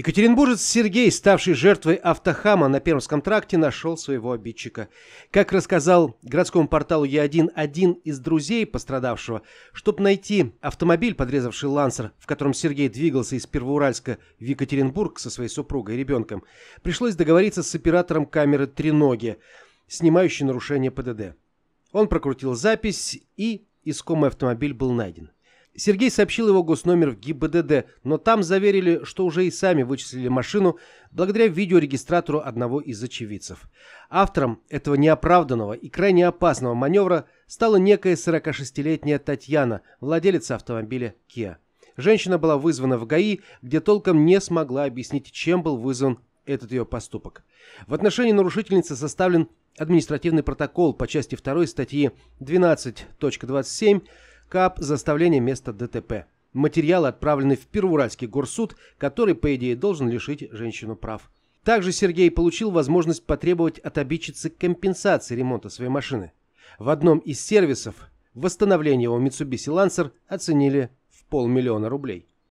Екатеринбуржец Сергей, ставший жертвой автохама на Пермском тракте, нашел своего обидчика. Как рассказал городскому порталу Е1 один из друзей пострадавшего, чтобы найти автомобиль, подрезавший «Лансер», в котором Сергей двигался из Первоуральска в Екатеринбург со своей супругой и ребенком, пришлось договориться с оператором камеры «Треноги», снимающей нарушение ПДД. Он прокрутил запись, и искомый автомобиль был найден. Сергей сообщил его госномер в ГИБДД, но там заверили, что уже и сами вычислили машину благодаря видеорегистратору одного из очевидцев. Автором этого неоправданного и крайне опасного маневра стала некая 46-летняя Татьяна, владелица автомобиля Kia. Женщина была вызвана в ГАИ, где толком не смогла объяснить, чем был вызван этот ее поступок. В отношении нарушительницы составлен административный протокол по части 2 статьи 12.27 КАП заставление места ДТП. Материалы отправлены в Первоуральский горсуд, который, по идее, должен лишить женщину прав. Также Сергей получил возможность потребовать от обидчицы компенсации ремонта своей машины. В одном из сервисов восстановление его Mitsubishi Lancer оценили в полмиллиона рублей.